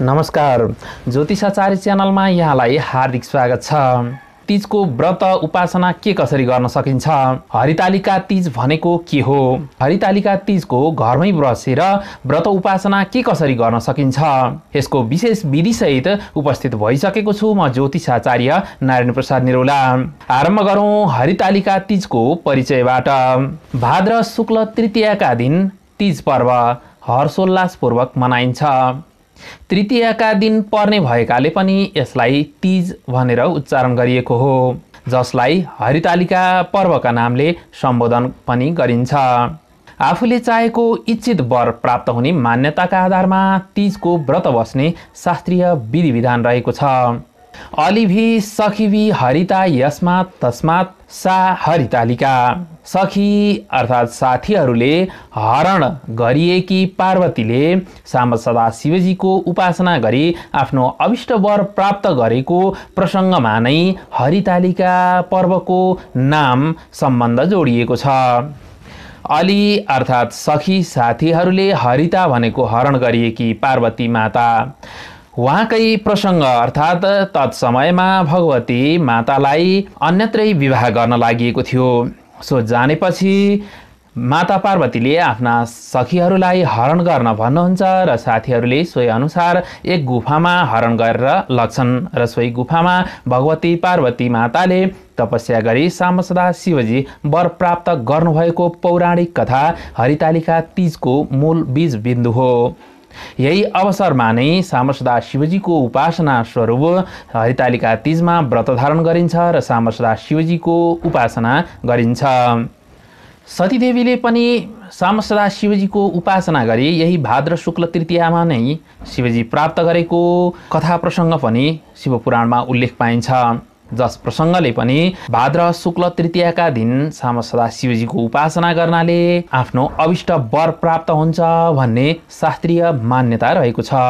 नमस्कार ज्योतिषाचार्य च्यानलमा यहाँलाई हार्दिक स्वागत छ तिजको व्रत उपासना के कसरी गर्न सकिन्छ हरितालिका तिज भनेको के हो हरितालिका तिजको घरमै बसेर व्रत उपासना के कसरी गर्न सकिन्छ यसको विशेष विधिसहित उपस्थित भइसकेको छु म ज्योतिषाचार्य नारायण प्रसाद निरौला आरम्भ गरौँ हरितालिका तिजको परिचयबाट भाद्र शुक्ल तृतीयका दिन तिज पर्व हर्षोल्लासपूर्वक मनाइन्छ तृतीयका दिन पर्ने भएकाले पनि यसलाई तिज भनेर उच्चारण गरिएको हो जसलाई हरितालिका पर्वका नामले सम्बोधन पनि गरिन्छ आफूले चाहेको इच्छित वर प्राप्त हुने मान्यताका आधारमा तिजको व्रत बस्ने शास्त्रीय विधिविधान रहेको छ अलिभी सखिभी हरिता यस्मात तस्मात सा हरितालिका सखी अर्थात् साथीहरूले हरण गरिएकी पार्वतीले साम सदा शिवजीको उपासना गरी आफ्नो अविष्ट वर प्राप्त गरेको प्रसङ्गमा नै हरितालिका पर्वको नाम सम्बन्ध जोडिएको छ अलि अर्थात् सखी साथीहरूले हरिता भनेको हरण गरिएकी पार्वती माता उहाँकै प्रसङ्ग अर्थात् तत्समयमा भगवती मातालाई अन्यत्रै विवाह गर्न लागि थियो सो जानेपछि माता पार्वतीले आफ्ना सखीहरूलाई हरण गर्न भन्नुहुन्छ र साथीहरूले सोही अनुसार एक गुफामा हरण गरेर लग्छन् र सोही गुफामा भगवती पार्वती माताले तपस्या गरी सामसदा शिवजी वर प्राप्त गर्नुभएको पौराणिक कथा हरितालिका तिजको मूल बीजबिन्दु हो यही अवसरमा नै सामसदा शिवजीको उपासना स्वरूप हरितालिका तिजमा व्रत धारण गरिन्छ र सामसदा शिवजीको उपासना गरिन्छ सतीदेवीले पनि सामसदा शिवजीको उपासना गरी यही भाद्र शुक्ल तृतीयामा नै शिवजी प्राप्त गरेको कथा प्रसङ्ग पनि शिवपुराणमा उल्लेख पाइन्छ जस प्रसङ्गले पनि भाद्र शुक्ल तृतीयका दिन साम सदा शिवजीको उपासना गर्नाले आफ्नो अविष्ट वर प्राप्त हुन्छ भन्ने शास्त्रीय मान्यता रहेको छ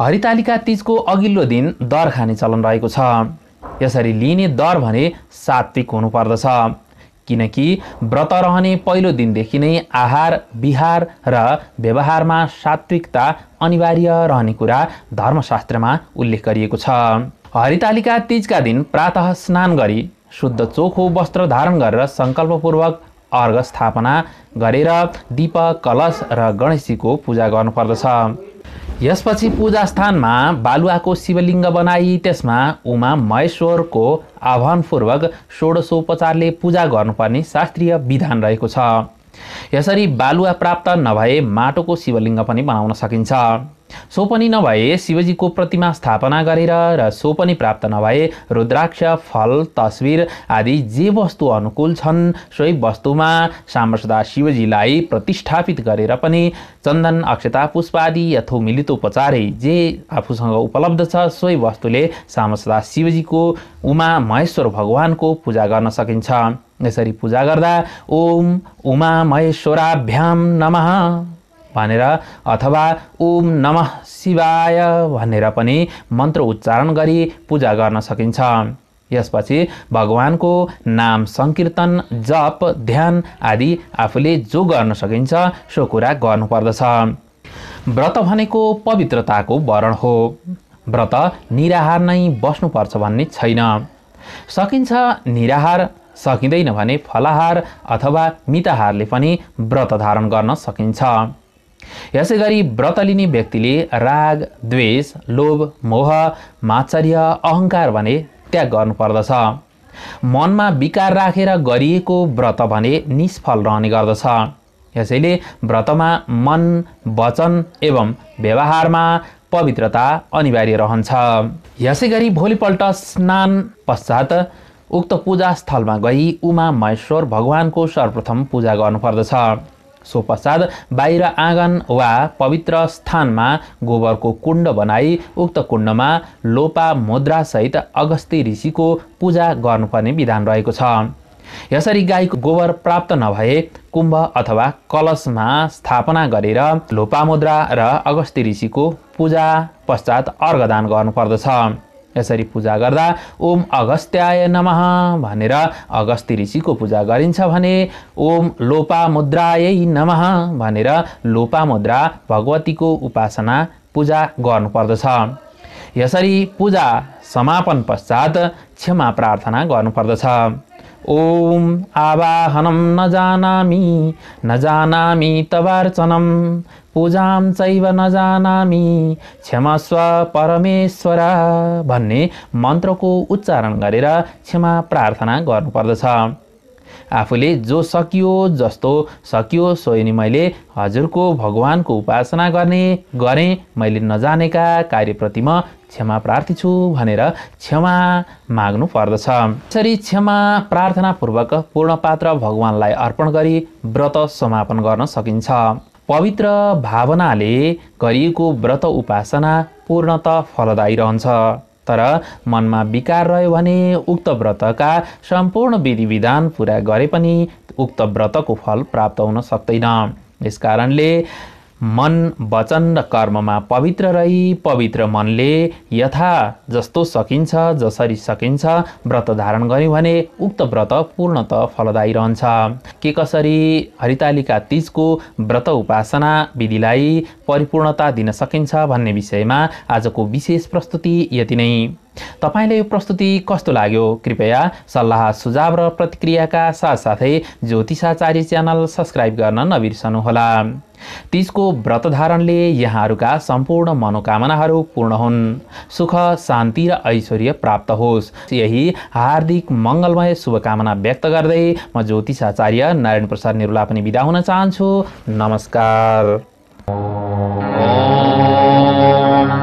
हरितालिका तिजको अघिल्लो दिन दर खाने चलन रहेको छ यसरी लिने दर भने सात्विक हुनुपर्दछ किनकि व्रत रहने पहिलो दिनदेखि नै आहार विहार र व्यवहारमा सात्विकता अनिवार्य रहने कुरा धर्मशास्त्रमा उल्लेख गरिएको छ हरितालिका तिजका दिन प्रातः स्नान गरी शुद्ध चोखो वस्त्र धारण गरेर सङ्कल्पपूर्वक अर्घ स्थापना गरेर दीप कलश र गणेशजीको पूजा गर्नुपर्दछ यसपछि पूजा स्थानमा बालुवाको शिवलिङ्ग बनाई त्यसमा उमा महेश्वरको आह्वानपूर्वक षोडशोपचारले पूजा गर्नुपर्ने शास्त्रीय विधान रहेको छ यसरी बालुवा प्राप्त नभए माटोको शिवलिङ्ग पनि बनाउन सकिन्छ सो पनि नभए शिवजीको प्रतिमा स्थापना गरेर र सो पनि प्राप्त नभए रुद्राक्ष फल तस्विर आदि जे वस्तु अनुकूल छन् सोही वस्तुमा सामर्सदा शिवजीलाई प्रतिष्ठापित गरेर पनि चन्दन अक्षता पुष्पादि यथो मिलित उपचारै जे आफूसँग उपलब्ध छ सोही वस्तुले सामर्सदा शिवजीको उमा महेश्वर भगवानको पूजा गर्न सकिन्छ यसरी पूजा गर्दा ओम उमा महेश्वराभ्याम नमः भनेर अथवा ओम नमः शिवाय भनेर पनि मन्त्र उच्चारण गरी पूजा गर्न सकिन्छ यसपछि भगवानको नाम सङ्कीर्तन जप ध्यान आदि आफूले जो गर्न सकिन्छ सो कुरा गर्नुपर्दछ व्रत भनेको पवित्रताको वरण हो व्रत निराहार नै बस्नुपर्छ भन्ने छैन सकिन्छ निराहार सकिँदैन भने फलाहार अथवा मिताहारले पनि व्रत धारण गर्न सकिन्छ यसै गरी व्रत लिने व्यक्तिले राग द्वेष लोभ मोह माचर्य अहङ्कार भने त्याग गर्नुपर्दछ मनमा विकार राखेर गरिएको व्रत भने निष्फल रहने गर्दछ यसैले व्रतमा मन वचन एवं व्यवहारमा पवित्रता अनिवार्य रहन्छ यसै गरी भोलिपल्ट स्नान पश्चात उक्त पूजा स्थलमा गई उमा महेश्वर भगवानको सर्वप्रथम पूजा गर्नुपर्दछ सो पश्चात बाहिर आँगन वा पवित्र स्थानमा गोबरको कुण्ड बनाई उक्त कुण्डमा लोपा मुद्रासहित अगस्ती ऋषिको पूजा गर्नुपर्ने विधान रहेको छ यसरी गाईको गोबर प्राप्त नभए कुम्भ अथवा कलशमा स्थापना गरेर लोपामुद्रा र अगस्ती ऋषिको पूजा पश्चात अर्घदान गर्नुपर्दछ यसरी पूजा गर्दा ओम अगस्त्याय नम भनेर अगस्ती ऋषिको पूजा गरिन्छ भने ओम लोपा मुद्रायै नम भनेर लोपा मुद्रा भगवतीको उपासना पूजा गर्नुपर्दछ यसरी पूजा समापन पश्चात क्षमा प्रार्थना गर्नुपर्दछ ॐ आवाहनं न जानामि न जानामि तवार्चनं पूजां चैव न जानामि क्षमस्व परमेश्वर भन्ने मन्त्रको उच्चारण गरेर क्षमा प्रार्थना गर्नुपर्दछ आफूले जो सकियो जस्तो सकियो सोही मैले हजुरको भगवानको उपासना गर्ने गरेँ मैले नजानेका कार्यप्रति म क्षमा प्रार्थी छु भनेर क्षमा माग्नु पर्दछ यसरी क्षमा प्रार्थनापूर्वक पूर्ण पात्र भगवान्लाई अर्पण गरी व्रत समापन गर्न सकिन्छ पवित्र भावनाले गरिएको व्रत उपासना पूर्णत फलदायी रहन्छ तर मनमा विकार रह्यो भने उक्त व्रतका सम्पूर्ण विधि विधान पुरा गरे पनि उक्त व्रतको फल प्राप्त हुन सक्दैन यस कारणले मन वचन र कर्ममा पवित्र रही पवित्र मनले यथा जस्तो सकिन्छ जसरी सकिन्छ व्रत धारण गऱ्यौँ भने उक्त व्रत पूर्णत फलदायी रहन्छ के कसरी हरितालिका तिजको व्रत उपासना विधिलाई परिपूर्णता दिन सकिन्छ भन्ने विषयमा आजको विशेष प्रस्तुति यति नै तपाईँलाई यो प्रस्तुति कस्तो लाग्यो कृपया सल्लाह सुझाव र प्रतिक्रियाका साथसाथै ज्योतिषाचार्य च्यानल सब्सक्राइब गर्न नबिर्सनुहोला तिजको धारणले यहाँहरूका सम्पूर्ण मनोकामनाहरू पूर्ण हुन् सुख शान्ति र ऐश्वर्य प्राप्त होस् यही हार्दिक मङ्गलमय शुभकामना व्यक्त गर्दै म ज्योतिषाचार्य नारायण प्रसाद निरुला पनि बिदा हुन चाहन्छु नमस्कार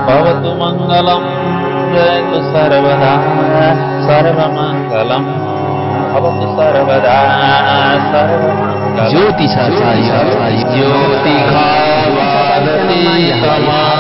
भवतु मङ्गलं सर्वदा सर्वमङ्गलम् भवतु सर्वदा सर्व ज्योति ज्योतिषा ज्योतिषा